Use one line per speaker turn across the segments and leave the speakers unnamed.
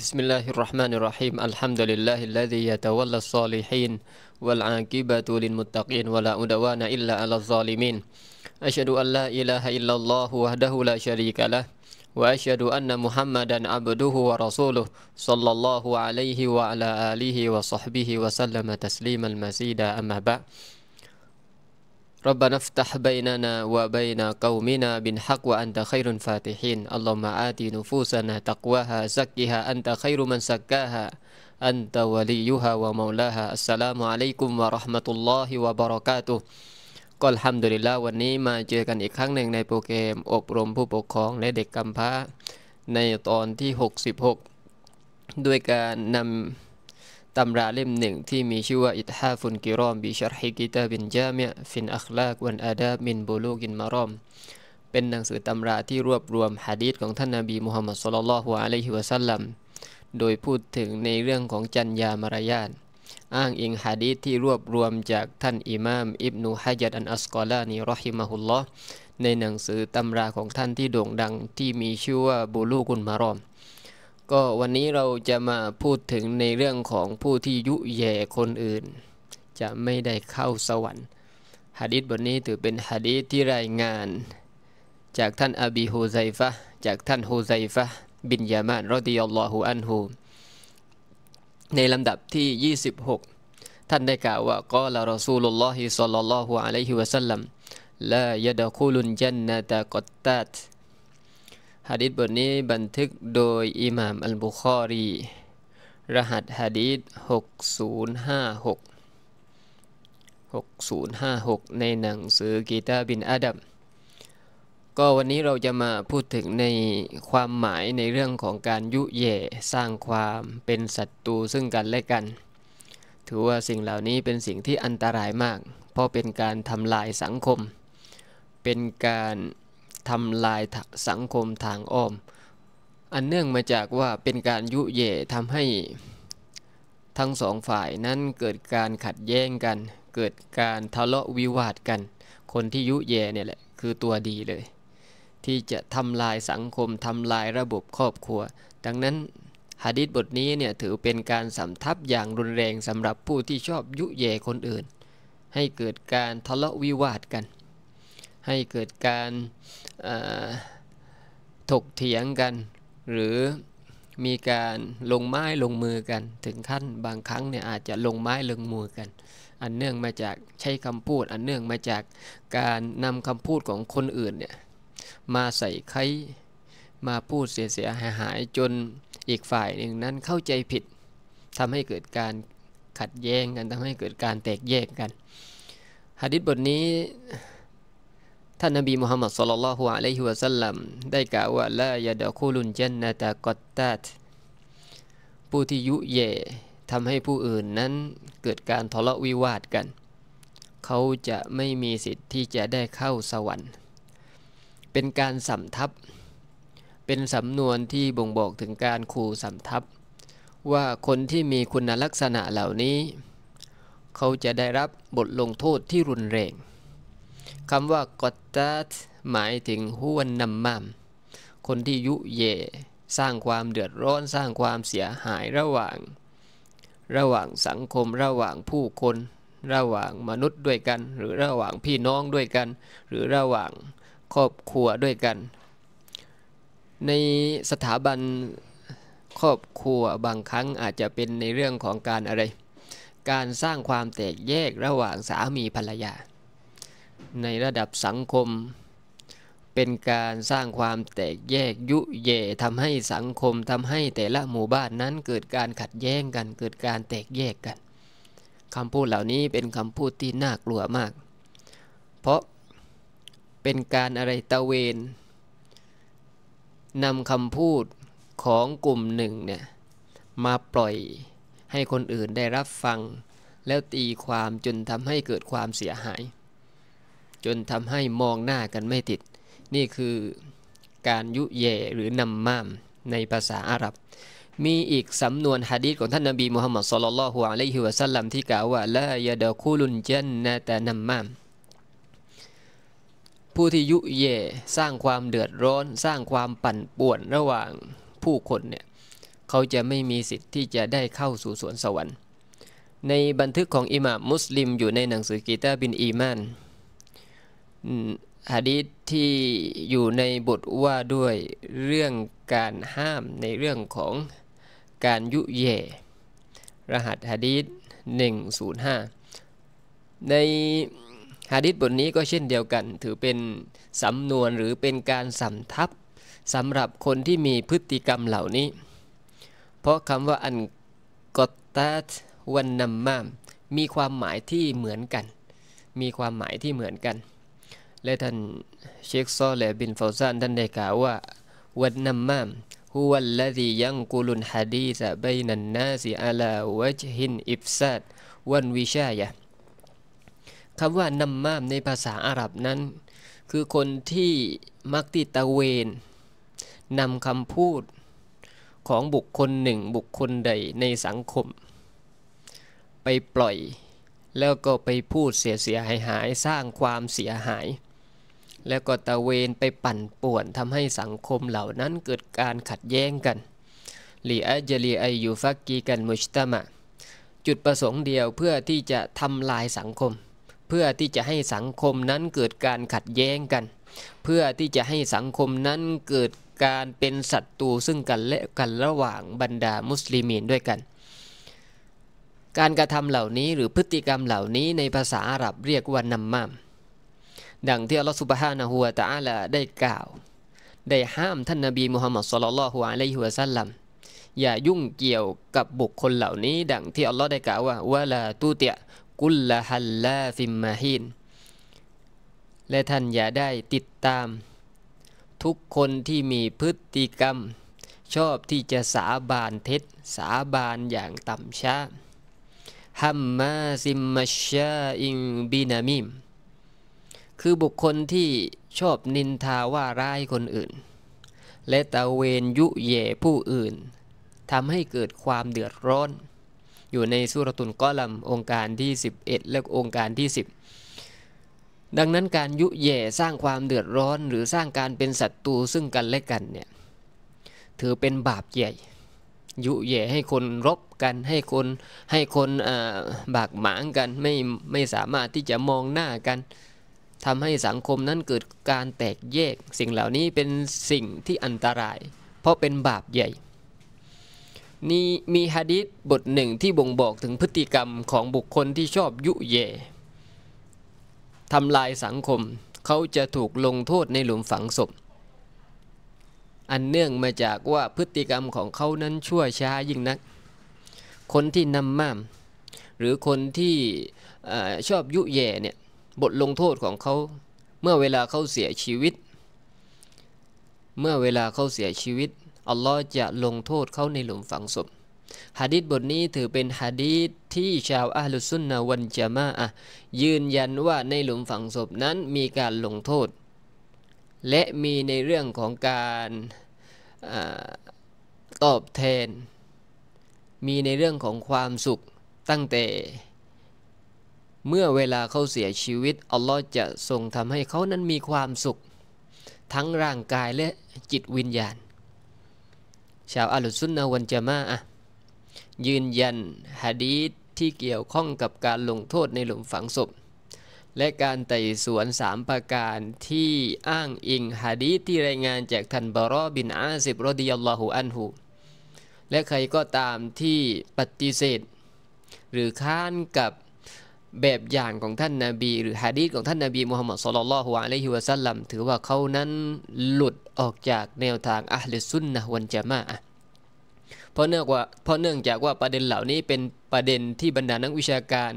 Bismillahirrahmanirrahim. Alhamdulillahilladzi yatawalla salihin wal 'aqibatu lil muttaqin wa la udawana illa 'alal zalimin. Asyhadu an la ilaha illallah wahdahu la syarikalah wa asyhadu anna Muhammadan 'abduhu wa rasuluh sallallahu alaihi wa ala alihi wa sahbihi wa sallama tasliman mazida amma ba'd. ربنا افتح بيننا وبين قومنا بالحق وأنت خير الفاتحين اللهم آت نفوسنا تقواها زكها أنت خير من زكاها أنت وليها ومولاها السلام عليكم ورحمة الله وبركاته ก็ทำดุลิล่าวันนี้มาเจอกันอีกครั้งหนึ่งในโปรแกรมอบรมผู้ปกครองและเด็กกำพร้าในตอนที่66ด้วยการนำตำราเล่มหนึ่งที่มีชื่อว่า อิทฮาฟุนกิรอม บิชารฮิกิตาบินจามีฟินอัคลากวันอาดาบินบุลูกินมารอม เป็นหนังสือตำราที่รวบรวมฮะดีษของท่านนาบีมุฮัมมัดสุลลัลฮวาอะลัยฮิวะสัลลัมโดยพูดถึงในเรื่องของจัญญามารยาทอ้างอิงฮะดีษที่รวบรวมจากท่านอิมามอิบนุฮะยัด อันอัสกอลานีรอฮิมะฮุลลอในหนังสือตำราของท่านที่โด่งดังที่มีชื่อว่าบุลูกุนมารอมก็วันนี้เราจะมาพูดถึงในเรื่องของผู้ที่ยุแย่คนอื่น จะไม่ได้เข้าสวรรค์ฮะดิษบทนี้ถือเป็นฮะดิษที่รายงาน จากท่านอบีฮูไซฟะ จากท่านฮูไซฟะ บินยามานรอดิยัลลอฮุอันฮูในลำดับที่ 26 ท่านได้กล่าวว่า กอลารอซูลุลลอฮิสัลลัลลอฮุอะลัยฮิวะสัลลัม ลายะดะคูลุนจันนะตะกอตตัตฮะดิษบทนี้บันทึกโดยอิหม่ามอัลบุคอรี รหัสฮะดิษ6056 6056 ในหนังสือกีตาบินอาดัมก็วันนี้เราจะมาพูดถึงในความหมายในเรื่องของการยุเย่สร้างความเป็นศัตรูซึ่งกันและกัน ถือว่าสิ่งเหล่านี้เป็นสิ่งที่อันตรายมากเพราะเป็นการทำลายสังคม เป็นการทำลายสังคมทางอ้อม อันเนื่องมาจากว่าเป็นการยุเย่ทำให้ ทั้งสองฝ่ายนั้นเกิดการขัดแย้งกันเกิดการทะเลาะวิวาทกัน คนที่ยุเย่เนี่ยแหละคือตัวดีเลย ที่จะทำลายสังคมทำลายระบบครอบครัว ดังนั้นฮะดิษบทนี้เนี่ยถือเป็นการสำทับอย่างรุนแรงสำหรับผู้ที่ชอบยุเยคนอื่น ให้เกิดการทะเลาะวิวาทกันให้เกิดการถกเถียงกัน หรือมีการลงไม้ลงมือกัน ถึงขั้นบางครั้งเนี่ยอาจจะลงไม้ลงมือกัน อันเนื่องมาจากใช้คำพูดอันเนื่องมาจากการนำคำพูดของคนอื่นเนี่ยมาใส่ไข่มาพูดเสียเสียหายหายจนอีกฝ่ายหนึ่งนั้นเข้าใจผิดทำให้เกิดการขัดแย้งกันทำให้เกิดการแตกแยกกันฮะดิษบทนี้ท่านนบีมุฮัมมัดสุลลัลฮุอะลัยฮิวะสัลลัมได้กล่าวว่าละยะดะคูลุนเจนนาตะกอตตาตผู้ที่ยุเยทำให้ผู้อื่นนั้นเกิดการทะเลาะวิวาทกัน เขาจะไม่มีสิทธิ์ที่จะได้เข้าสวรรค์ เป็นการสำทับเป็นสำนวนที่บ่งบอกถึงการขู่สำทับว่าคนที่มีคุณลักษณะเหล่านี้ เขาจะได้รับบทลงโทษที่รุนแรงคำว่ากอตัดหมายถึงห้วนนำมามคนที่ยุเย สร้างความเดือดร้อนสร้างความเสียหายระหว่าง ระหว่างสังคมระหว่างผู้คน ระหว่างมนุษย์ด้วยกัน หรือระหว่างพี่น้องด้วยกัน หรือระหว่างครอบครัวด้วยกัน ในสถาบันครอบครัวบางครั้งอาจจะเป็นในเรื่องของการอะไร การสร้างความแตกแยกระหว่างสามีภรรยาในระดับสังคม เป็นการสร้างความแตกแยกยุเย่ทำให้สังคมทำให้แต่ละหมู่บ้านนั้นเกิดการขัดแย้งกันเกิดการแตกแยกกันคำพูดเหล่านี้เป็นคำพูดที่น่ากลัวมาก เพราะเป็นการอะไรตะเวนนำคำพูดของกลุ่มหนึ่งเนี่ย มาปล่อยให้คนอื่นได้รับฟัง แล้วตีความจนทำให้เกิดความเสียหายจนทำให้มองหน้ากันไม่ติด นี่คือการยุเยหรือนำม่าม ในภาษาอาหรับ มีอีกสำนวนฮะดีษของท่านนบีมุฮัมมัดสุลลัลฮุอะลัยฮิวะสัลลัมที่กล่าวว่าละยาดคูลุนเจนนนแต่นำม่าม ผู้ที่ยุเยสร้างความเดือดร้อนสร้างความปั่นป่วนระหว่างผู้คนเนี่ยเขาจะไม่มีสิทธิ์ที่จะได้เข้าสู่สวนสวรรค์ ในบันทึกของอิหม่ามมุสลิมอยู่ในหนังสือกีตาบินอีมานฮะดีษที่อยู่ในบทว่าด้วยเรื่องการห้ามในเรื่องของการยุเยรหัสฮะดีษ105 ในฮะดีษบทนี้ก็เช่นเดียวกัน ถือเป็นสำนวนหรือเป็นการสำทับสำหรับคนที่มีพฤติกรรมเหล่านี้ เพราะคำว่า อันกตตาวันนัมมามมีความหมายที่เหมือนกัน มีความหมายที่เหมือนกันและท่านเชคซอแลบินฟาซานท่านได้กล่าวว่า วันนัมมาม ه ุ الذي ينقل ا ل ح د น ث بين الناس จ ل ินอิ إ ซ س ดวันวิชา ي ะคำว่านัมมามในภาษาอาหรับนั้น คือคนที่มักติตะเวนนำคำพูดของบุคคลหนึ่งบุคคลใดในสังคม ไปปล่อย แล้วก็ไปพูดเสียเสียหายหายสร้างความเสียหายแล้วก็ตะเวนไปปั่นป่วนทำให้สังคมเหล่านั้นเกิดการขัดแย้งกันหรืออจลีไอยูฟักกีกันมุชตมะจุดประสงค์เดียวเพื่อที่จะทำลายสังคม เพื่อที่จะให้สังคมนั้นเกิดการขัดแย้งกัน เพื่อที่จะให้สังคมนั้นเกิดการเป็นศัตรูซึ่งกันและกันระหว่างบรรดามุสลิมีนด้วยกัน การกระทำเหล่านี้หรือพฤติกรรมเหล่านี้ในภาษาอาหรับเรียกว่านัมมัมดังที่อัลลอฮฺสุบฮานะฮูวะตะอาลาได้กล่าว ได้ห้ามท่านนาบีมุฮัมมัดสุลลัลฮุอะลัยฮิวะซัลลัมอย่ายุ่งเกี่ยวกับบุคคลเหล่านี้ ดังที่อัลลอฮ์ได้กล่าวว่าวะลาตูเตะกุลละฮัลลาฟิมมาฮินและท่านอย่าได้ติดตาม ทุกคนที่มีพฤติกรรม ชอบที่จะสาบานเท็จสาบานอย่างต่ำช้าฮัมมาซิมมาชาอิงบินามิมคือบุคคลที่ชอบนินทาว่าร้ายคนอื่น และตะเวนยุเย่ผู้อื่นทำให้เกิดความเดือดร้อน อยู่ในสุรตุนก้อลำองค์การที่ 11และองค์การที่10ดังนั้นการยุเย่สร้างความเดือดร้อน หรือสร้างการเป็นศัตรูซึ่งกันและกันเนี่ยถือเป็นบาปใหญ่ ยุเย่ให้คนรบกันให้คนให้คนบากหมางกันไม่ไม่สามารถที่จะมองหน้ากันทำให้สังคมนั้นเกิดการแตกแยกสิ่งเหล่านี้เป็นสิ่งที่อันตราย เพราะเป็นบาปใหญ่ นี่มีฮะดิษบทหนึ่งที่บ่งบอกถึงพฤติกรรมของบุคคลที่ชอบยุเยทำลายสังคมเขาจะถูกลงโทษในหลุมฝังศพอันเนื่องมาจากว่าพฤติกรรมของเขานั้นชั่วช้ายิ่งนัก คนที่นำม่าม หรือคนที่อชอบยุเยเนี่ยบทลงโทษของเขาเมื่อเวลาเขาเสียชีวิต เมื่อเวลาเขาเสียชีวิตอัลลอฮ์จะลงโทษเขาในหลุมฝังศพฮะดิษบทนี้ถือเป็นฮะดีษที่ชาวอาลลุซุนนาวันจามะอะยืนยันว่าในหลุมฝังศพนั้นมีการลงโทษ และมีในเรื่องของการตอบแทน มีในเรื่องของความสุขตั้งแต่เมื่อเวลาเขาเสียชีวิต อัลลอฮ์จะทรงทำให้เขานั้นมีความสุข ทั้งร่างกายและจิตวิญญาณ ชาวอัลลซุนนะวันจามาอะยืนยันฮะดีษที่เกี่ยวข้องกับการลงโทษในหลุมฝังศพและการไต่สวนสามประการที่อ้างอิงฮะดีษที่รายงานจากท่านบารอบินอาซิบรดิยัลลอฮุอันฮูและใครก็ตามที่ปฏิเสธ หรือค้านกับแบบอย่างของท่านนาบีหรือฮะดีษของท่านนาบีมูฮัมมัดสุลลัลฮุอะลัยฮิวะซัลลัมถือว่าเขานั้นหลุดออกจากแนวทางอัลซุนนะวันจามะเพราะเนื่องว่าเพราะเนื่องจากว่าประเด็นเหล่านี้เป็นประเด็นที่บรรดานักวิชาการ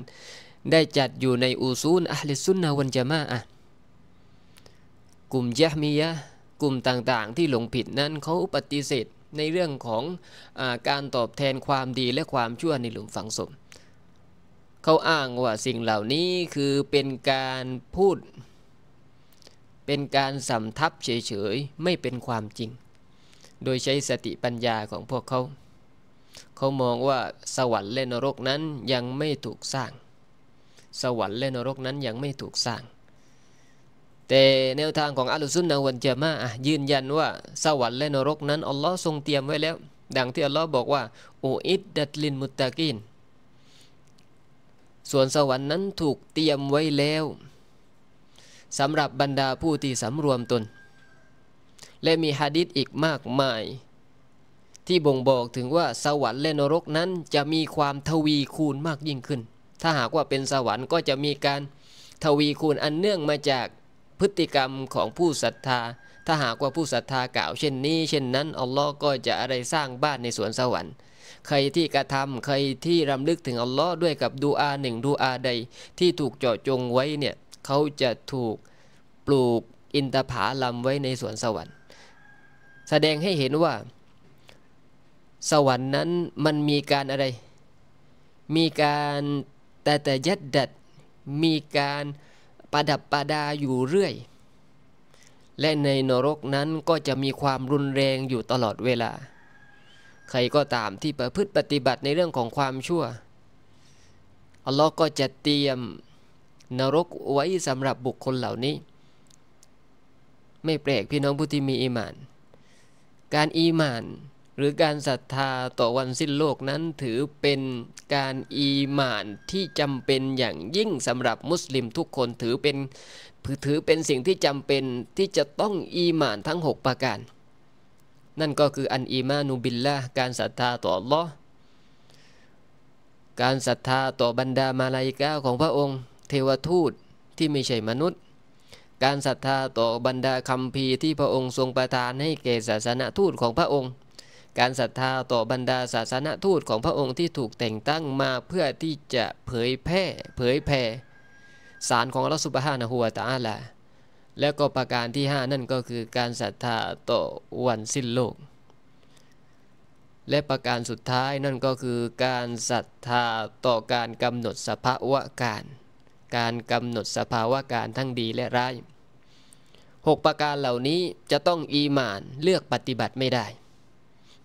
ได้จัดอยู่ในอูซูนอัลซุนนะวันจามะกลุ่มยะมียะกลุ่มต่างๆที่หลงผิดนั้นเขาปฏิเสธในเรื่องของอการตอบแทนความดีและความชั่วในหลุมฝังศพเขาอ้างว่าสิ่งเหล่านี้คือเป็นการพูด เป็นการสำทับเฉยๆไม่เป็นความจริง โดยใช้สติปัญญาของพวกเขา เขามองว่าสวรรค์และนรกนั้นยังไม่ถูกสร้าง สวรรค์และนรก นั้นยังไม่ถูกสร้าง แต่แนวทางของอัลลอฮุซุนนะวันเจมาะยืนยันว่าสวรรค์และนรก นั้นอัลลอฮ์ทรงเตรียมไว้แล้ว ดังที่อัลลอฮ์บอกว่าอูอิดดัตลินมุตตะกินส่วนสวรรค์นั้นถูกเตรียมไว้แล้วสำหรับบรรดาผู้ที่สำรวมตน และมีฮะดิษอีกมากมาย ที่บ่งบอกถึงว่าสวรรค์และนรกนั้นจะมีความทวีคูณมากยิ่งขึ้น ถ้าหากว่าเป็นสวรรค์ ก็จะมีการทวีคูณอันเนื่องมาจากพฤติกรรมของผู้ศรัทธา ถ้าหากว่าผู้ศรัทธากล่าวเช่นนี้ เช่นนั้นอัลลอฮ์ก็จะอะไรสร้างบ้านในสวนสวรรค์ใครที่กระทำใครที่รำลึกถึงอัลลอฮ์ด้วยกับดูอาหนึ่งดูอาใด ที่ถูกเจาะจงไว้เนี่ยเขาจะถูกปลูกอินทผาลัมไว้ในสวนสวรรค์ แสดงให้เห็นว่าสวรรค์นั้นมันมีการอะไร มีการแต่แต่ยัดดัดมีการประดับประดาอยู่เรื่อย และในนรกนั้นก็จะมีความรุนแรงอยู่ตลอดเวลาใครก็ตามที่ประพฤติปฏิบัติในเรื่องของความชั่วอัลลอฮ์ก็จะเตรียมนรกไว้สำหรับบุคคลเหล่านี้ ไม่แปลกพี่น้องผู้ที่มีอีมาน การอีมาน หรือการศรัทธาต่อวันสิ้นโลกนั้นถือเป็นการอีมานที่จำเป็นอย่างยิ่งสำหรับมุสลิมทุกคนถือเป็นถือเป็นสิ่งที่จำเป็นที่จะต้องอีมานทั้ง 6 ประการนั่นก็คืออันอีมานุบิลละการศรัทธาต่อ Allah การศรัทธาต่อบรรดามาลายกาของพระองค์เทวทูตที่ไม่ใช่มนุษย์ การศรัทธาต่อบรรดาคำพีที่พระองค์ทรงประทานให้แก่ศาสนาทูตของพระองค์ การศรัทธาต่อบรรดาศาสนาทูตของพระองค์ที่ถูกแต่งตั้งมาเพื่อที่จะเผยแพร่เผยแผ่สารของรัสุบฮานะฮัวตาลาและก็ประการที่ 5 นั่นก็คือการศรัทธาต่อวันสิ้นโลก และประการสุดท้ายนั่นก็คือการศรัทธาต่อการกำหนดสภาวะการ การกำหนดสภาวะการทั้งดีและร้าย6ประการเหล่านี้จะต้องอีหมานเลือกปฏิบัติไม่ได้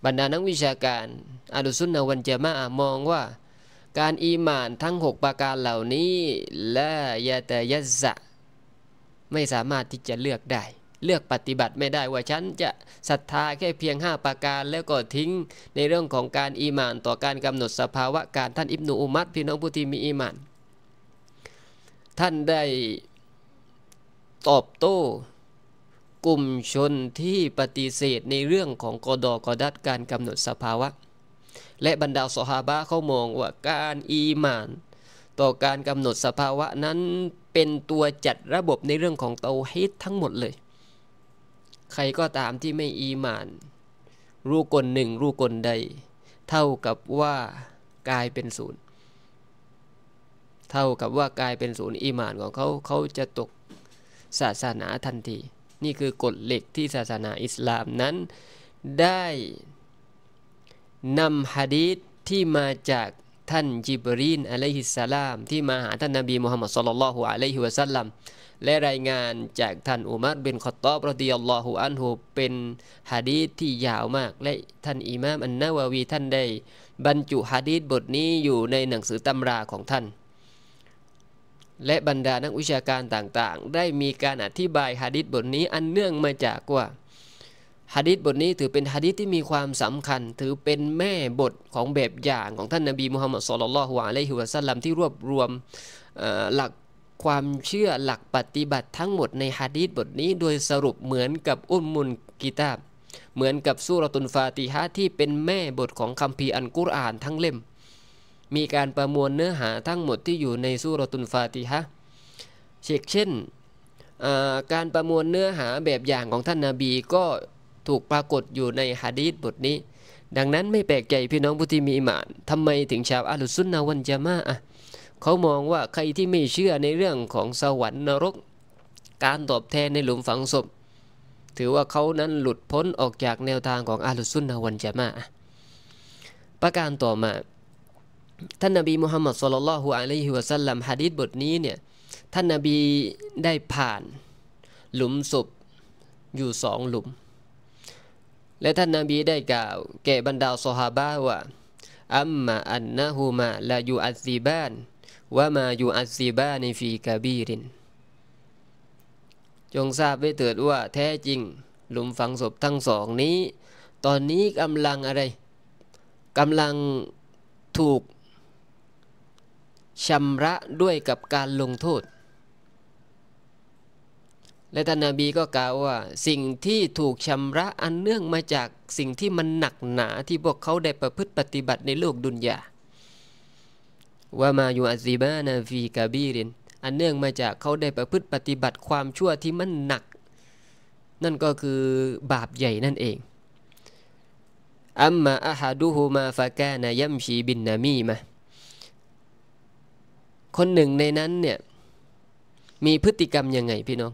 บรรดานักวิชาการอาดุสุนนวันเจมามองว่า การอีหมานทั้ง 6 ประการเหล่านี้และยะต่ยะสะไม่สามารถที่จะเลือกได้ เลือกปฏิบัติไม่ได้ว่าฉันจะศรัทธาแค่เพียง 5 ประการแล้วก็ทิ้งในเรื่องของการอีมาน ต่อการกำหนดสภาวะ การท่านอิบนุอุมัดพี่น้องผู้ที่มีอีมาน ท่านได้ตอบโต้ กลุ่มชนที่ปฏิเสธในเรื่องของกอดอกอดัดการกำหนดสภาวะ และบรรดาสหาบะเขามองว่าการอีมานต่อการกำหนดสภาวะนั้นเป็นตัวจัดระบบในเรื่องของเตาฮิตทั้งหมดเลย ใครก็ตามที่ไม่อีมาน รู้กลหนึ่งรู้กลใด เท่ากับว่ากลายเป็นศูนย์ เท่ากับว่ากลายเป็นศูนย์ อีมานของเขาเขาจะตกศาสนาทันที นี่คือกฎเหล็กที่ศาสนาอิสลามนั้นได้นำฮะดีษที่มาจากท่านจิบรีนอะลัยฮิสสลามที่มาหาท่านนบีมูฮัมมัดสุลลัลฮุอะลัยฮิวะสัลลัมและรายงานจากท่านอุมัรบินขอตอบรดิยัลลอฮุอันฮุเป็นฮะดีษที่ยาวมากและท่านอิมามอันนาวาวีท่านได้บรรจุฮะดีษบทนี้อยู่ในหนังสือตำราของท่าน และบรรดานักวิชาการต่างๆ ได้มีการอธิบายฮะดีษบทนี้อันเนื่องมาจากว่าฮะดิษบทนี้ถือเป็นฮะดิษที่มีความสำคัญถือเป็นแม่บทของแบบอย่างของท่านนบีมุฮัมมัดสุลลัลฮวาะลัฮิวะซัลลัมที่รวบรวมหลักความเชื่อหลักปฏิบัติทั้งหมดในฮะดิษบทนี้โดยสรุปเหมือนกับอุมมุลกิตาบ เหมือนกับสุรตุนฟาติฮะที่เป็นแม่บทของคัมภีร์อันกุรอานทั้งเล่มมีการประมวลเนื้อหาทั้งหมดที่อยู่ในสุรตุนฟาติฮะเช่นเช่นการประมวลเนื้อหาแบบอย่างของท่านนาบีก็ถูกปรากฏอยู่ในฮะดีษบทนี้ ดังนั้นไม่แปลกใจพี่น้องผู้ที่มีอิมานทำไมถึงชาวอาลุซุนนาวันจามาอะเขามองว่าใครที่ไม่เชื่อในเรื่องของสวรรค์นรก การตอบแทนในหลุมฝังศพ ถือว่าเขานั้นหลุดพ้นออกจากแนวทางของอาลุซุนนาวันจามาประการต่อมา ท่านนบีมุฮัมมัดสุลลัลฮุอะลัยฮิวะสัลลัมฮะดีษบทนี้เนี่ย ท่านนาบีได้ผ่าน หลุมศพอยู่สองหลุมและท่านนาบีได้กล่าวแก่บรรดาสหาบะว่า อัมมาอันนะฮูมาลายูอัซีบานว่ามาอยู่อัซีบานในฟีกาบีริน จงทราบไว้เถิดว่า แท้จริงหลุมฝังศพทั้งสองนี้ ตอนนี้กำลังอะไรกำลังถูกชำระด้วยกับการลงโทษและท่านนาบีก็กล่าวว่าสิ่งที่ถูกชำระ อันเนื่องมาจากสิ่งที่มันหนักหนา ที่พวกเขาได้ประพฤติปฏิบัติในโลกดุนยาว่ามาอยู่อัซีบานาฟีกาบีรินอันเนื่องมาจากเขาได้ประพฤติปฏิบัติความชั่วที่มันหนัก นั่นก็คือบาปใหญ่นั่นเองอัมมาอาฮาดูฮูมาฟาแกนายัมชีบินนามีมาคนหนึ่งในนั้นเนี่ยมีพฤติกรรมยังไงพี่น้อง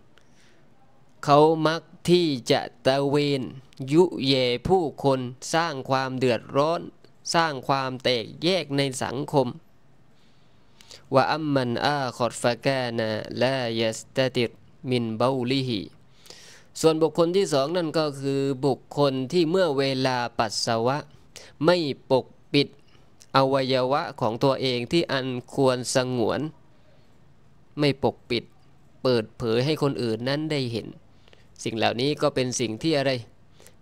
เขามักที่จะตะเวนยุเยผู้คนสร้างความเดือดร้อน สร้างความแตกแยกในสังคมว่าอัมมันอาคอดฟะกานาละยัสตติดมินเบาลิฮีส่วนบุคคลที่สองนั่นก็คือบุคคลที่เมื่อเวลาปัสสาวะ ไม่ปกปิดอวัยวะของตัวเองที่อันควรสงวน ไม่ปกปิดเปิดเผยให้คนอื่นนั้นได้เห็นสิ่งเหล่านี้ก็เป็นสิ่งที่อะไร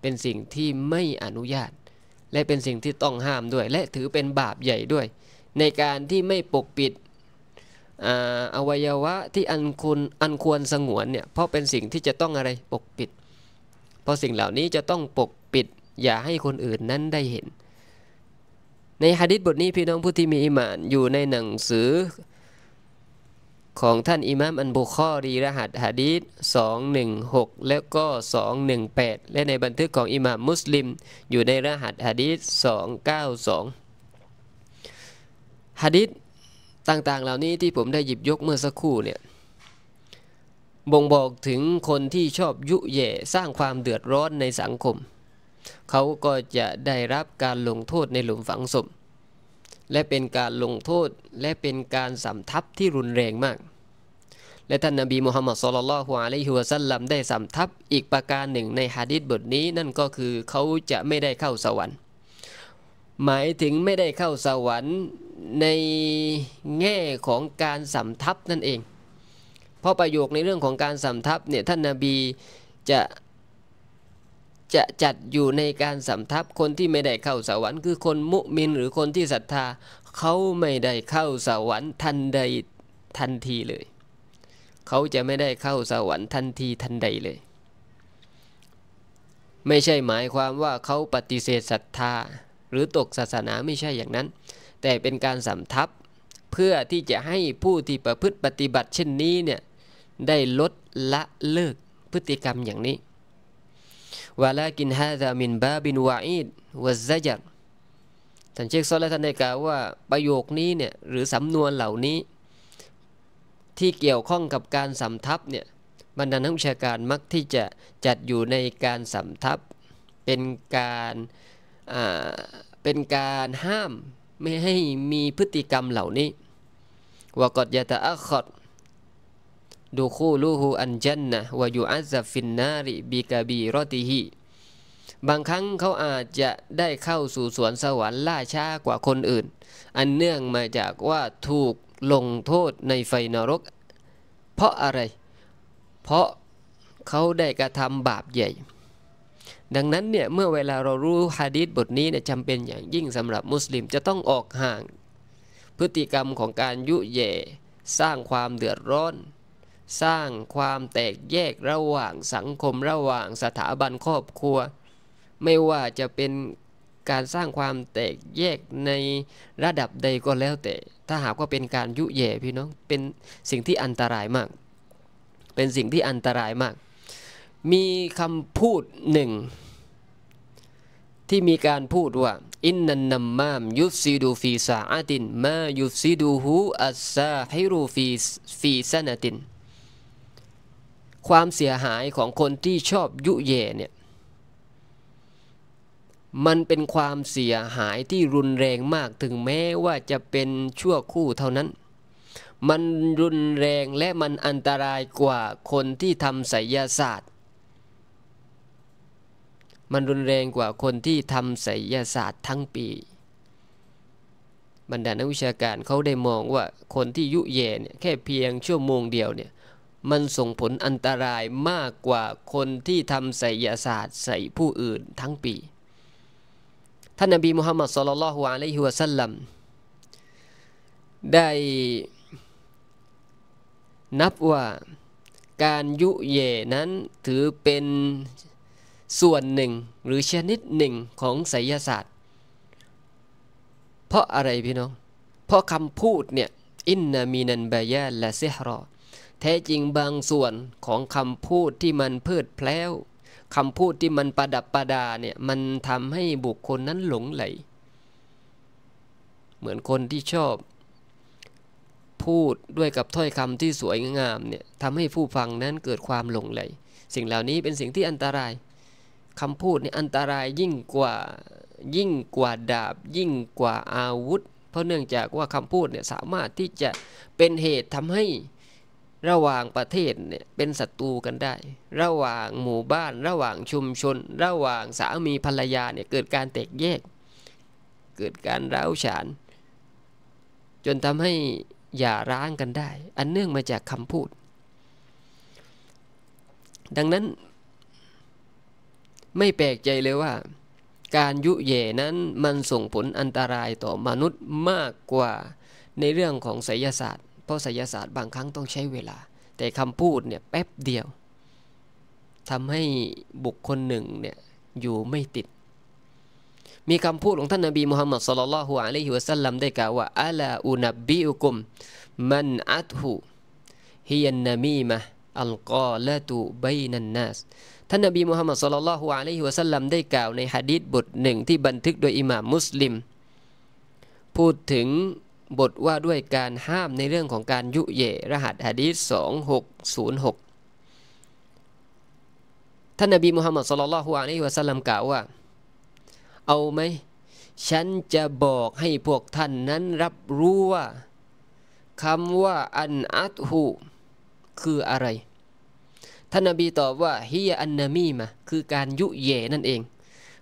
เป็นสิ่งที่ไม่อนุญาต และเป็นสิ่งที่ต้องห้ามด้วย และถือเป็นบาปใหญ่ด้วย ในการที่ไม่ปกปิดอวัยวะที่อันคุณอันควรสงวนเนี่ย เพราะเป็นสิ่งที่จะต้องอะไร ปกปิด เพราะสิ่งเหล่านี้จะต้องปกปิด อย่าให้คนอื่นนั้นได้เห็น ในฮะดิษบทนี้พี่น้องผู้ที่มีอิมานอยู่ในหนังสือของท่านอิมามอันบุคอรีรหัสหะดีษ 216 แล้วก็ 218 และในบันทึกของอิมามมุสลิมอยู่ในรหัสหะดีษ 292หะดีษต่างๆเหล่านี้ที่ผมได้หยิบยกเมื่อสักครู่เนี่ยบ่งบอกถึงคนที่ชอบยุแย่สร้างความเดือดร้อนในสังคม เขาก็จะได้รับการลงโทษในหลุมฝังศพและเป็นการลงโทษและเป็นการสำทับที่รุนแรงมาก และท่านนบีมุฮัมมัดสุลลัลฮวาลัยฮิวะซัลลัมได้สำทับอีกประการหนึ่ง ในฮะดิษบทนี้นั่นก็คือเขาจะไม่ได้เข้าสวรรค์ หมายถึงไม่ได้เข้าสวรรค์ในแง่ของการสำทับนั่นเองเพราะประโยคในเรื่องของการสำทับเนี่ยท่านนาบีจะจะจัดอยู่ในการสำทับคนที่ไม่ได้เข้าสวรรค์คือคนมุมินหรือคนที่ศรัทธา เขาไม่ได้เข้าสวรรค์ทันใดทันทีเลย เขาจะไม่ได้เข้าสวรรค์ทันทีทันใดเลย ไม่ใช่หมายความว่าเขาปฏิเสธศรัทธาหรือตกศาสนาไม่ใช่อย่างนั้น แต่เป็นการสำทับเพื่อที่จะให้ผู้ที่ประพฤติปฏิบัติเช่นนี้เนี่ยได้ลดละเลิกพฤติกรรมอย่างนี้ ولكن هذا من باب وعيد والزجر ท่านเชคซอลและท่านได้กล่าวว่าประโยคนี้เนี่ยหรือสำนวนเหล่านี้ ที่เกี่ยวข้องกับการสำทับเนี่ยบรรดานักวิชาการมักที่จะจัดอยู่ในการสำทับเป็นการเป็นการห้ามไม่ให้มีพฤติกรรมเหล่านี้วกฎยาตาอัคอดูคูลูฮูอันจันนะวายูอัซฟินนาริบิกาบีรอติฮีบางครั้งเขาอาจจะได้เข้าสู่สวนสวรรค์ล่าช้ากว่าคนอื่น อันเนื่องมาจากว่าถูกลงโทษในไฟนรก เพราะอะไร เพราะเขาได้กระทำบาปใหญ่ ดังนั้นเนี่ยเมื่อเวลาเรารู้ฮะดีษบทนี้เนี่ยจำเป็นอย่างยิ่งสำหรับมุสลิมจะต้องออกห่าง พฤติกรรมของการยุเย่สร้างความเดือดร้อนสร้างความแตกแยกระหว่างสังคมระหว่างสถาบันครอบครัว ไม่ว่าจะเป็นการสร้างความแตกแยกในระดับใดก็แล้วแต่ ถ้าหากว่าเป็นการยุแย่พี่น้อง เป็นสิ่งที่อันตรายมาก เป็นสิ่งที่อันตรายมาก มีคำพูดหนึ่งที่มีการพูดว่า อินนันนัมมามยุซิดูฟีซาอาติน มายุซิดูฮูอัสซาฮิรูฟีฟีซานตินความเสียหายของคนที่ชอบยุเยเนี่ย มันเป็นความเสียหายที่รุนแรงมากถึงแม้ว่าจะเป็นชั่วคู่เท่านั้น มันรุนแรงและมันอันตรายกว่าคนที่ทำไสยศาสตร์ มันรุนแรงกว่าคนที่ทำไสยศาสตร์ทั้งปี บรรดานักวิชาการเขาได้มองว่าคนที่ยุเยเนี่ยแค่เพียงชั่วโมงเดียวเนี่ยมันส่งผลอันตรายมากกว่าคนที่ทำไสยศาสตร์ใส่ผู้อื่นทั้งปี ท่านนบีมุฮัมมัดสุลลัลฮวาลัยฮิวะสัลลัมได้นับว่าการยุเยนั้นถือเป็นส่วนหนึ่งหรือชนิดหนึ่งของไสยศาสตร์ เพราะอะไรพี่น้องเพราะคำพูดเนี่ย อินนามีนันบบยาและเซฮรอแท้จริงบางส่วนของคำพูดที่มันเพิดแพล้วคำพูดที่มันประดับประดาเนี่ยมันทำให้บุคคลนั้นหลงไหล เหมือนคนที่ชอบพูดด้วยกับถ้อยคำที่สวยงามเนี่ยทำให้ผู้ฟังนั้นเกิดความหลงไหล สิ่งเหล่านี้เป็นสิ่งที่อันตรายคำพูดเนี่ยอันตรายยิ่งกว่ายิ่งกว่าดาบ ยิ่งกว่าอาวุธ เพราะเนื่องจากว่าคำพูดเนี่ยสามารถที่จะเป็นเหตุทำให้ระหว่างประเทศเนี่ยเป็นศัตรูกันได้ ระหว่างหมู่บ้าน ระหว่างชุมชน ระหว่างสามีภรรยาเนี่ยเกิดการแตกแยก เกิดการร้าวฉานจนทำให้อย่าร้างกันได้ อันเนื่องมาจากคำพูด ดังนั้นไม่แปลกใจเลยว่าการยุเย่นั้นมันส่งผลอันตรายต่อมนุษย์มากกว่าในเรื่องของไสยศาสตร์เพราะศสยศาสตร์บางครั้งต้องใช้เวลา แต่คำพูดเนี่ยแป๊บเดียวทำให้บุคคลหนึ่งเนี่ยอยู่ไม่ติด มีคำพูดของท่านนบีมุฮัมมัดสลลัลฮุอะลัยฮิวะสัลลัมได้กล่าว ว่าอัลาอุนบีอุกุมมันอัตหูฮิยันนามีมะอัลกอละตุบยนันนัสท่านนบีมุฮัมมัดสลลัลฮุอะลัยฮิวะสัลลัมได้กล่าวในฮะดีษบทหนึ่งที่บันทึกโดยอิหม่ามมุสลิม พูดถึงบทว่าด้วยการห้ามในเรื่องของการยุเยรหัสฮะดีษ2606 ท่านนบีมุฮัมมัดสุลลัลฮุอะลัยฮิวะสัลลัมกล่าวว่า เอาไหม ฉันจะบอกให้พวกท่านนั้นรับรู้ว่าคำว่าอันอัตหูคืออะไร ท่านนบีตอบว่าฮิยอันนามีมาคือการยุเยนั่นเอง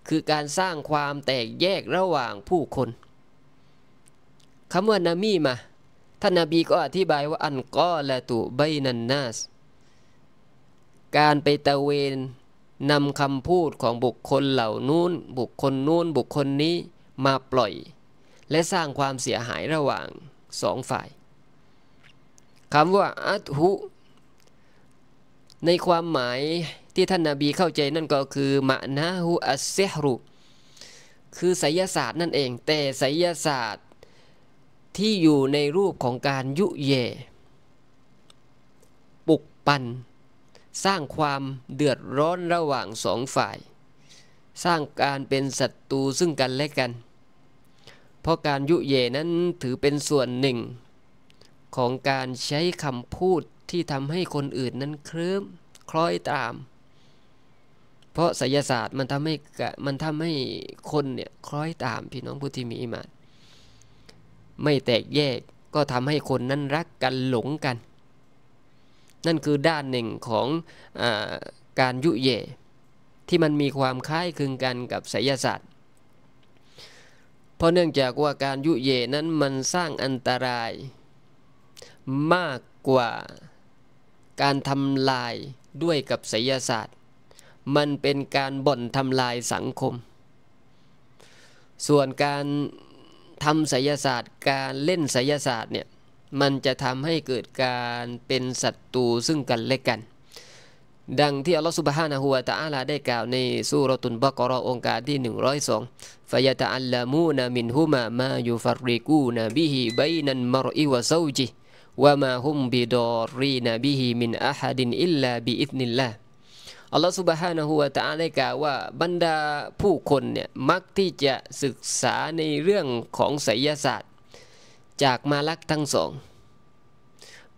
คือการสร้างความแตกแยกระหว่างผู้คนคำว่านามีมาท่านนาบีก็อธิบายว่าอันกอละตุไบนันนาสการไปตะเวนนำคำพูดของบุคคลเหล่านู้นบุคคลนู้นบุคคลนี้มาปล่อย และสร้างความเสียหายระหว่างสองฝ่ายคำว่าอัตหุในความหมายที่ท่านนาบีเข้าใจนั่นก็คือมะนาหุอัสเซฮรุคือไสยศาสตร์นั่นเอง แต่ไสยศาสตร์ที่อยู่ในรูปของการยุเยปุกปัน สร้างความเดือดร้อนระหว่างสองฝ่าย สร้างการเป็นศัตรูซึ่งกันและกัน เพราะการยุเยนั้นถือเป็นส่วนหนึ่ง ของการใช้คำพูดที่ทำให้คนอื่นนั้นเคลิ้ม คล้อยตาม เพราะศิยศาสตร์มันทำให้มันทาให้คนเนี่ยคล้อยตามพี่น้องผู้ที่มีอิมานไม่แตกแยกก็ทำให้คนนั้นรักกันหลงกัน นั่นคือด้านหนึ่งของอการยุเยที่มันมีความคล้ายคลึงกันกับไสยศาสตร์ เพราะเนื่องจากว่าการยุเยนั้นมันสร้างอันตราย มากกว่าการทำลายด้วยกับไสยศาสตร์ มันเป็นการบ่นทำลายสังคม ส่วนการทำศิยศาสตร์การเล่นศิยศาสตร์เนี่ยมันจะทำให้เกิดการเป็นศัตรูซึ่งกันและกัน ดังที่อัลลอฮฺสุบฮานะฮัวตาอัลาได้กล่าวในสุรตุนบกรอองค์การที่102ฟยะตะอัลลามูนามินฮุมามายูฟาริกูนบิฮิบยนันมรอิวะซาจิวะมาฮุมบิดอรีนบิฮิมินอะฮัดินอิลลาบิอิธนิลลาอัลลอฮฺสุบฮานะฮูวะตะอาได้กล่าวว่าบรรดาผู้คนเนี่ย มักที่จะศึกษาในเรื่องของไสยศาสตร์ จากมาลักทั้งสอง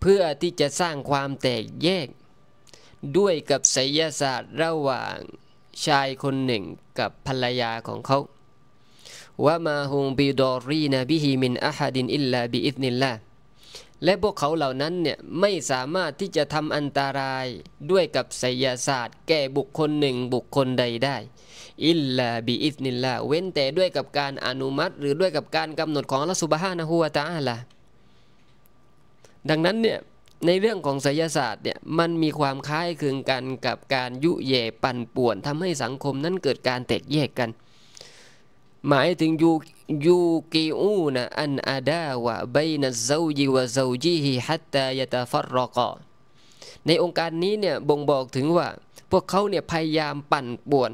เพื่อที่จะสร้างความแตกแยก ด้วยกับไสยศาสตร์ระหว่างชายคนหนึ่งกับภรรยาของเขา ว่ามาฮุงบิดอรีนบิฮิมินอะฮัดินอิลลาบิอิธนิลลาและพวกเขาเหล่านั้นเนี่ยไม่สามารถที่จะทำอันตารายด้วยกับไสยศาสตร์แก่บุคคลหนึ่งบุคคลใดได้ อิลลาบิอิสนิลลาเว้นแต่ด้วยกับการอนุมัติ หรือด้วยกับการกำหนดของลัลสุบฮานะฮูวาตาละดังนั้นเนี่ยในเรื่องของไสยศาสตร์เนี่ยมันมีความคล้ายคลึงกันกับการยุเยปั่นป่วนทำให้สังคมนั้นเกิดการแตกแยกกันหมายถึงยูยูกีอูนะอันอาดาวะบนัซาวจิวะซาจิฮิฮัตตายตาฟรอกอในองค์การนี้เนี่ยบ่งบอกถึงว่า พวกเขาเนี่ยพยายามปั่นป่วน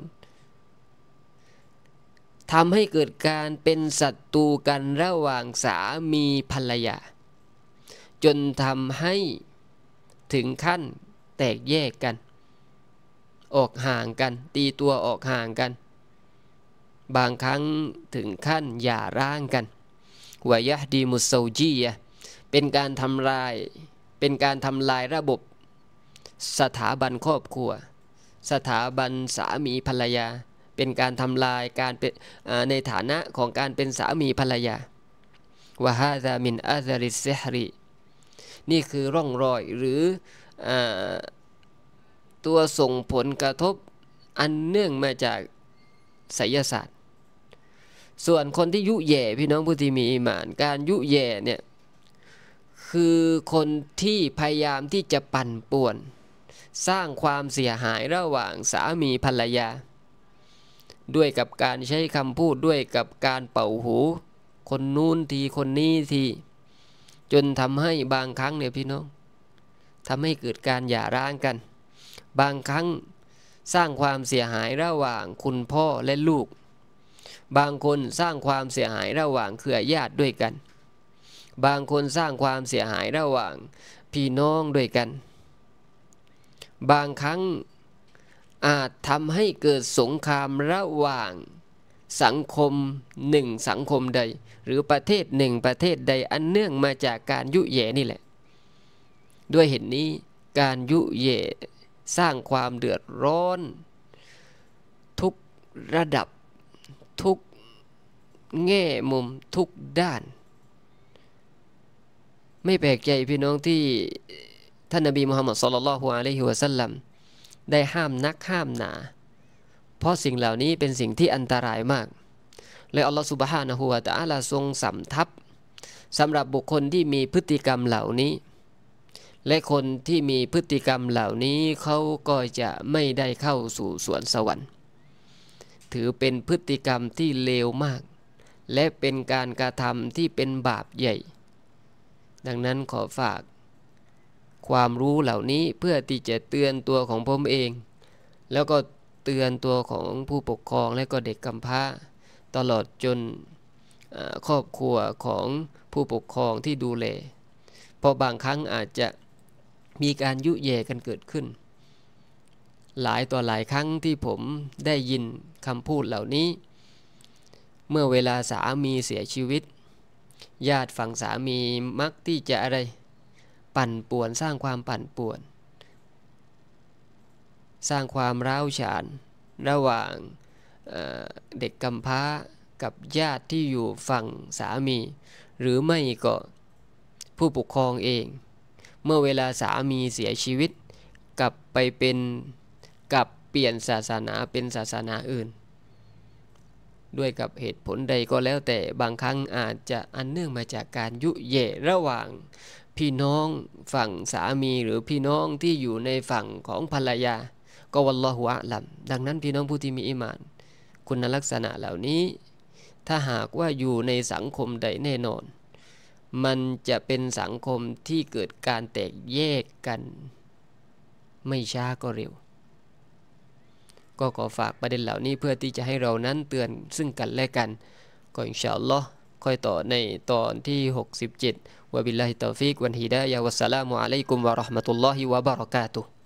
ทำให้เกิดการเป็นศัตรูกันระหว่างสามีภรรยาจนทำให้ถึงขั้นแตกแยกกัน ออกห่างกัน ตีตัวออกห่างกันบางครั้งถึงขั้นหย่าร้างกันวายะดีมุโซจีเป็นการทำลาย เป็นการทำลายระบบสถาบันครอบครัว สถาบันสามีภรรยา เป็นการทำลายการเป็นในฐานะของการเป็นสามีภรรยา วะฮาซามินอาซาริเซฮรีนี่คือร่องรอยหรืออตัวส่งผลกระทบอันเนื่องมาจากไสยศาสตร์ส่วนคนที่ยุแย่พี่น้องผู้ที่มีอิมาน การยุแย่เนี่ยคือคนที่พยายามที่จะปั่นป่วน สร้างความเสียหายระหว่างสามีภรรยา ด้วยกับการใช้คำพูดด้วยกับการเป่าหู คนนู้นทีคนนี้ที จนทำให้บางครั้งเนี่ยพี่น้องทำให้เกิดการหย่าร้างกัน บางครั้งสร้างความเสียหายระหว่างคุณพ่อและลูกบางคนสร้างความเสียหายระหว่างเครือญาติด้วยกัน บางคนสร้างความเสียหายระหว่างพี่น้องด้วยกัน บางครั้งอาจทำให้เกิดสงครามระหว่างสังคมหนึ่งสังคมใด หรือประเทศหนึ่งประเทศใดอันเนื่องมาจากการยุแย่นี่แหละ ด้วยเหตุนนี้การยุแย่สร้างความเดือดร้อน ทุกระดับทุกแง่มุมทุกด้าน ไม่แปลกใจพี่น้องที่ ท่านนบีมุฮัมมัดสุลลัลฮุอะลัยฮิวะสัลลัมได้ห้ามนักห้ามหนา เพราะสิ่งเหล่านี้เป็นสิ่งที่อันตรายมาก และอัลลอฮฺสุบฮานะฮูวะตะอาลาทรงสำทับสำหรับบุคคลที่มีพฤติกรรมเหล่านี้ และคนที่มีพฤติกรรมเหล่านี้เขาก็จะไม่ได้เข้าสู่สวนสวรรค์ถือเป็นพฤติกรรมที่เลวมาก และเป็นการกระทำที่เป็นบาปใหญ่ ดังนั้นขอฝาก ความรู้เหล่านี้เพื่อที่จะเตือนตัวของผมเอง แล้วก็เตือนตัวของผู้ปกครองและก็เด็กกำพร้า ตลอดจนครอบครัวของผู้ปกครองที่ดูแล เพราะบางครั้งอาจจะมีการยุเยกันเกิดขึ้น หลายต่อหลายครั้งที่ผมได้ยินคำพูดเหล่านี้ เมื่อเวลาสามีเสียชีวิต ญาติฝั่งสามีมักที่จะอะไรปั่นป่วนสร้างความปั่นป่วน สร้างความร้าวฉานระหว่างเด็กกำพร้ากับญาติที่อยู่ฝั่งสามี หรือไม่ก็ผู้ปกครองเอง เมื่อเวลาสามีเสียชีวิต กลับไปเป็นกับเปลี่ยนศาสนาเป็นศาสนาอื่น ด้วยกับเหตุผลใดก็แล้วแต่บางครั้งอาจจะอันเนื่องมาจากการยุเยระหว่าง พี่น้องฝั่งสามีหรือพี่น้องที่อยู่ในฝั่งของภรรยาก็วัลลอหัวลำดังนั้นพี่น้องผู้ที่มีอิมาน คุณลักษณะเหล่านี้ถ้าหากว่าอยู่ในสังคมใดแน่นอน มันจะเป็นสังคมที่เกิดการแตกแยกกัน ไม่ช้าก็เร็วก็ขอฝากประเด็นเหล่านี้เพื่อที่จะให้เรานั้นเตือนซึ่งกันและกัน ก็อินชาอัลลอฮ์ค่อยต่อในตอนที่ 67วะบิลลาฮิตอฟิกวันฮิดายะวัสสลามุอะลัยกุมวะราะห์มะตุลลอฮิวะบะเราะกาตุฮ์